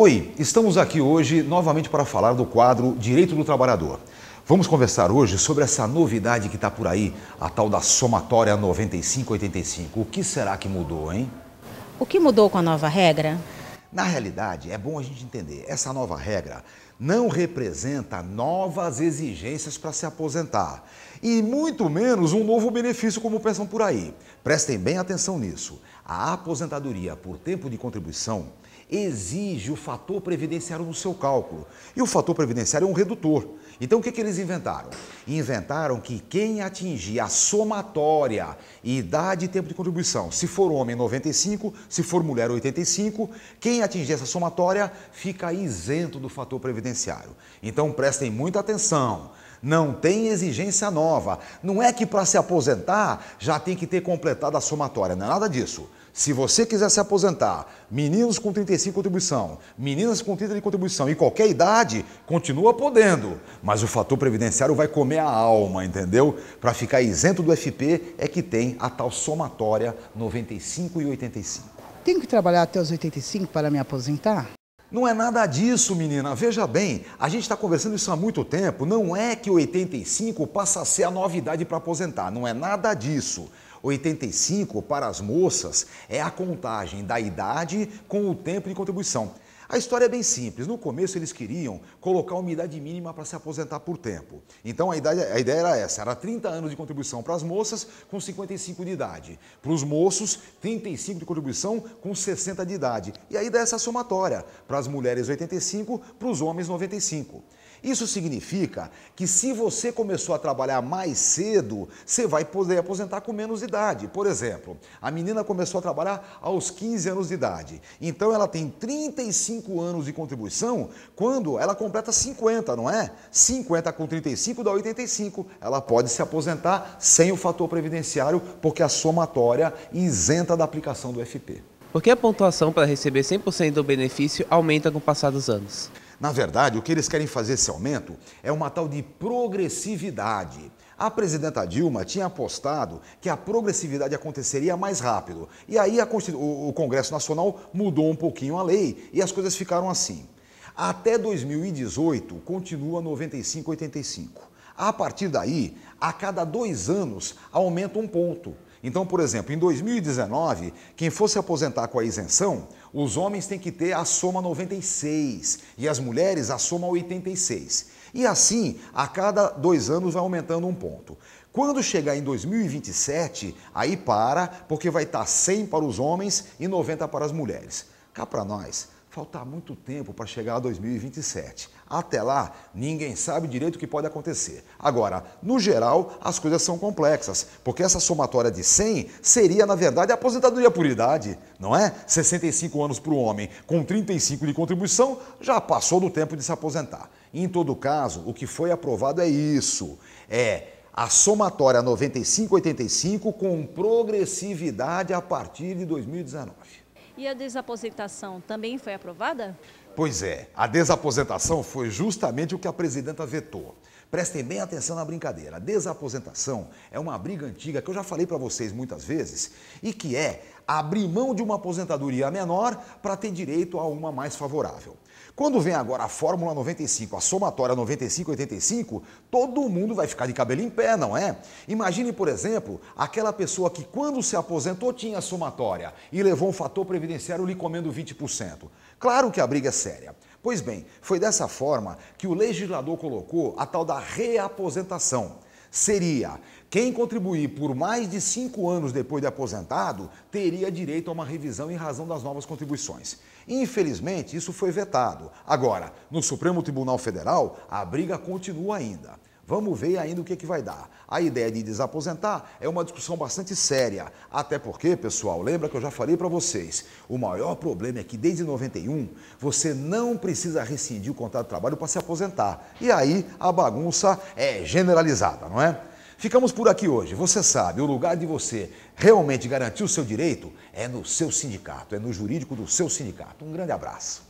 Oi, estamos aqui hoje novamente para falar do quadro Direito do Trabalhador. Vamos conversar hoje sobre essa novidade que está por aí, a tal da somatória 9585. O que será que mudou, hein? O que mudou com a nova regra? Na realidade, é bom a gente entender, essa nova regra não representa novas exigências para se aposentar e muito menos um novo benefício como pensam por aí. Prestem bem atenção nisso. A aposentadoria por tempo de contribuição exige o fator previdenciário no seu cálculo. E o fator previdenciário é um redutor. Então o que, que eles inventaram? Inventaram que quem atingir a somatória idade e tempo de contribuição, se for homem 95, se for mulher 85, quem atingir essa somatória fica isento do fator previdenciário. Então prestem muita atenção. Não tem exigência nova. Não é que para se aposentar já tem que ter completado a somatória, não é nada disso. Se você quiser se aposentar, meninos com 35 de contribuição, meninas com 30 de contribuição e qualquer idade, continua podendo. Mas o fator previdenciário vai comer a alma, entendeu? Para ficar isento do FP é que tem a tal somatória 95 e 85. Tenho que trabalhar até os 85 para me aposentar? Não é nada disso, menina. Veja bem, a gente está conversando isso há muito tempo. Não é que 85 passa a ser a novidade para aposentar. Não é nada disso. 85 para as moças é a contagem da idade com o tempo de contribuição. A história é bem simples. No começo eles queriam colocar uma idade mínima para se aposentar por tempo. Então a, idade, a, ideia era essa: era 30 anos de contribuição para as moças com 55 de idade. Para os moços, 35 de contribuição com 60 de idade. E aí dá essa somatória: para as mulheres 85, para os homens 95. Isso significa que se você começou a trabalhar mais cedo, você vai poder aposentar com menos idade. Por exemplo, a menina começou a trabalhar aos 15 anos de idade. Então ela tem 35 anos de contribuição quando ela completa 50, não é? 50 com 35 dá 85. Ela pode se aposentar sem o fator previdenciário, porque a somatória isenta da aplicação do FP. Por que a pontuação para receber 100% do benefício aumenta com o passar dos anos? Na verdade, o que eles querem fazer esse aumento é uma tal de progressividade. A presidenta Dilma tinha apostado que a progressividade aconteceria mais rápido. E aí o Congresso Nacional mudou um pouquinho a lei e as coisas ficaram assim. Até 2018 continua 95,85. A partir daí, a cada dois anos aumenta um ponto. Então, por exemplo, em 2019, quem fosse aposentar com a isenção, os homens têm que ter a soma 96 e as mulheres a soma 86. E assim, a cada dois anos vai aumentando um ponto. Quando chegar em 2027, aí para, porque vai estar 100 para os homens e 90 para as mulheres. Cá para nós, Falta muito tempo para chegar a 2027. Até lá, ninguém sabe direito o que pode acontecer. Agora, no geral, as coisas são complexas, porque essa somatória de 100 seria, na verdade, a aposentadoria por idade, não é? 65 anos para o homem, com 35 de contribuição, já passou do tempo de se aposentar. Em todo caso, o que foi aprovado é isso: é a somatória 95-85 com progressividade a partir de 2019. E a desaposentação também foi aprovada? Pois é, a desaposentação foi justamente o que a presidenta vetou. Prestem bem atenção na brincadeira. A desaposentação é uma briga antiga que eu já falei para vocês muitas vezes e que é abrir mão de uma aposentadoria menor para ter direito a uma mais favorável. Quando vem agora a Fórmula 95, a somatória 95-85, todo mundo vai ficar de cabelo em pé, não é? Imagine, por exemplo, aquela pessoa que quando se aposentou tinha somatória e levou um fator previdenciário lhe comendo 20%. Claro que a briga é séria. Pois bem, foi dessa forma que o legislador colocou a tal da reaposentação seria quem contribuir por mais de cinco anos depois de aposentado teria direito a uma revisão em razão das novas contribuições. Infelizmente, isso foi vetado. Agora, no Supremo Tribunal Federal, a briga continua ainda. Vamos ver ainda o que, é que vai dar. A ideia de desaposentar é uma discussão bastante séria. Até porque, pessoal, lembra que eu já falei para vocês: o maior problema é que desde 91 você não precisa rescindir o contrato de trabalho para se aposentar. E aí a bagunça é generalizada, não é? Ficamos por aqui hoje. Você sabe, o lugar de você realmente garantir o seu direito é no seu sindicato, é no jurídico do seu sindicato. Um grande abraço.